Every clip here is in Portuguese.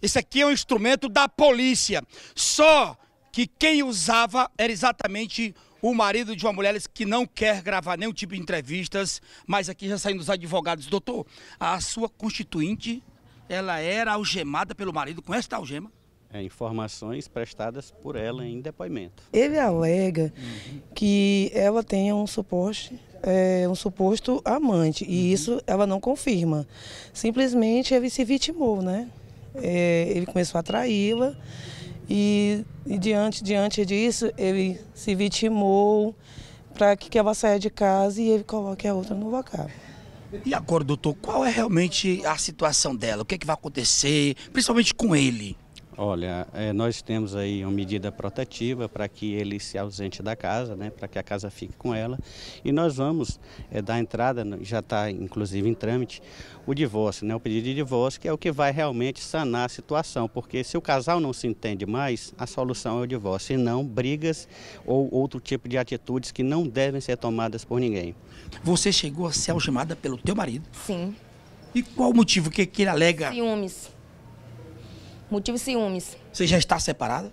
Esse aqui é um instrumento da polícia. Só que quem usava era exatamente o marido de uma mulher que não quer gravar nenhum tipo de entrevistas, mas aqui já saindo os advogados. Doutor, a sua constituinte, ela era algemada pelo marido com esta algema? É, informações prestadas por ela em depoimento. Ele alega uhum. que ela tenha um suporte é, um suposto amante. E uhum. isso ela não confirma. Simplesmente ele se vitimou, né? é, ele começou a traí-la e, e, diante, diante disso ele se vitimou para que, ela saia de casa e ele coloque a outra no local. E agora, doutor, qual é realmente a situação dela? O que, é que vai acontecer, principalmente com ele? Olha, é, nós temos aí uma medida protetiva para que ele se ausente da casa, né, para que a casa fique com ela. E nós vamos é, dar entrada, já está inclusive em trâmite, o divórcio, né, o pedido de divórcio, que é o que vai realmente sanar a situação, porque se o casal não se entende mais, a solução é o divórcio, e não brigas ou outro tipo de atitudes que não devem ser tomadas por ninguém. Você chegou a ser algemada pelo teu marido? Sim. E qual o motivo que, que ele alega? Ciúmes. Motivo ciúmes. Você já está separada?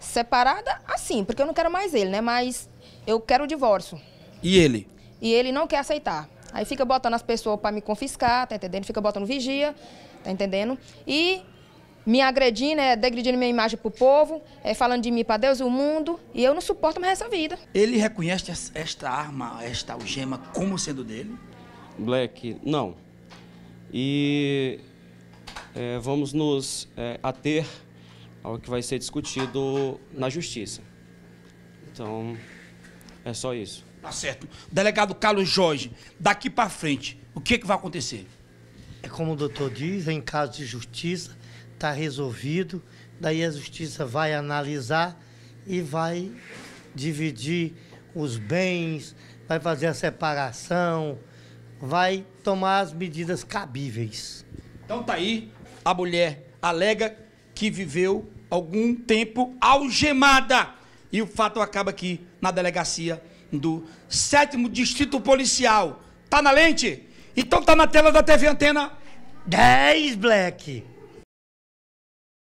Separada, assim, porque eu não quero mais ele, né? Mas eu quero o divórcio. E ele? E ele não quer aceitar. Aí fica botando as pessoas para me confiscar, tá entendendo? Fica botando vigia, tá entendendo? E me agredindo, né degredindo minha imagem pro povo, é, falando de mim para Deus e o mundo, e eu não suporto mais essa vida. Ele reconhece esta arma, esta algema, como sendo dele? Black, não. E é, vamos nos é, ater ao que vai ser discutido na Justiça. Então, é só isso. Tá certo. Delegado Carlos Jorge, daqui para frente, o que, é que vai acontecer? É como o doutor diz, em caso de justiça, está resolvido. Daí a justiça vai analisar e vai dividir os bens, vai fazer a separação, vai tomar as medidas cabíveis. Então tá aí a mulher alega que viveu algum tempo algemada. E o fato acaba aqui na delegacia do sétimo distrito policial. Tá na lente? Então tá na tela da TV Antena. 10, Black.